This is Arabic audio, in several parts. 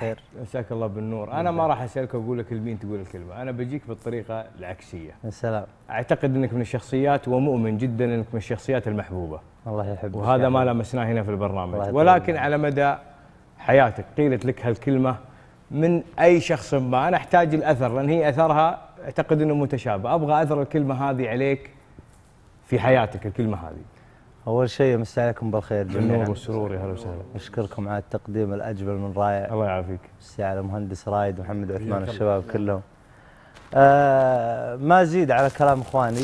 خير مساك الله بالنور انا نعم. ما راح اسالك واقول لك لمين تقول الكلمه انا بجيك بالطريقه العكسيه السلام اعتقد انك من الشخصيات ومؤمن جدا انك من الشخصيات المحبوبه الله يحبك وهذا ما يعني لمسناه هنا في البرنامج ولكن على مدى حياتك قيلت لك هالكلمه من اي شخص ما انا احتاج الاثر لان هي اثرها اعتقد انه متشابه ابغى اثر الكلمه هذه عليك في حياتك الكلمه هذه اول شيء امسي عليكم بالخير جميعا بالنور والسرور يا هلا وسهلا اشكركم على التقديم الاجمل من رائع الله يعافيك امسي على المهندس رايد محمد عثمان والشباب كلهم آه ما ازيد على كلام اخواني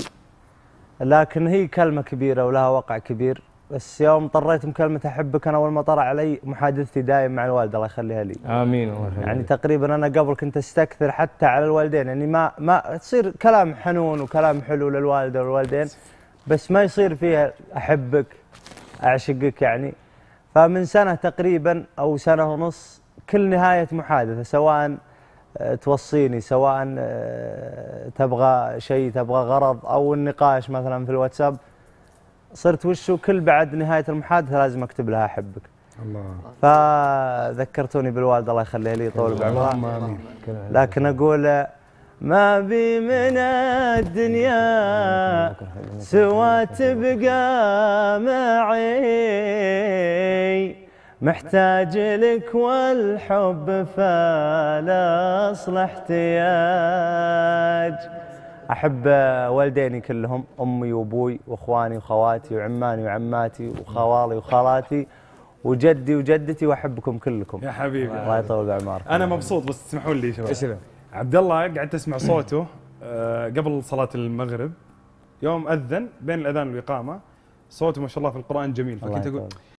لكن هي كلمه كبيره ولها وقع كبير بس يوم طريت مكلمة أحبك أنا أول ما طرى علي محادثتي دائم مع الوالدة الله يخليها لي. آمين الله يخليها. يعني تقريبا أنا قبل كنت أستكثر حتى على الوالدين يعني ما ما تصير كلام حنون وكلام حلو للوالدة والوالدين بس ما يصير فيها احبك اعشقك يعني فمن سنه تقريبا او سنه ونص كل نهايه محادثه سواء آه، توصيني سواء آه، تبغى شيء تبغى غرض او النقاش مثلا في الواتساب صرت وشو كل بعد نهايه المحادثه لازم اكتب لها احبك الله فذكرتوني بالوالد الله يخليه لي طول بعمره لكن اقول ما بي من الدنيا سوى تبقى معي محتاج لك والحب فلا اصلح احتياج احب والديني كلهم امي وابوي واخواني وخواتي وعماني وعماتي وخوالي وخالاتي وجدي وجدتي واحبكم كلكم يا حبيبي الله يطول بعمرك انا مبسوط بس تسمحون لي شباب عبد الله قعدت اسمع صوته آه، قبل صلاه المغرب يوم اذن بين الاذان والاقامه صوته ما شاء الله في القران جميل فكنت اقول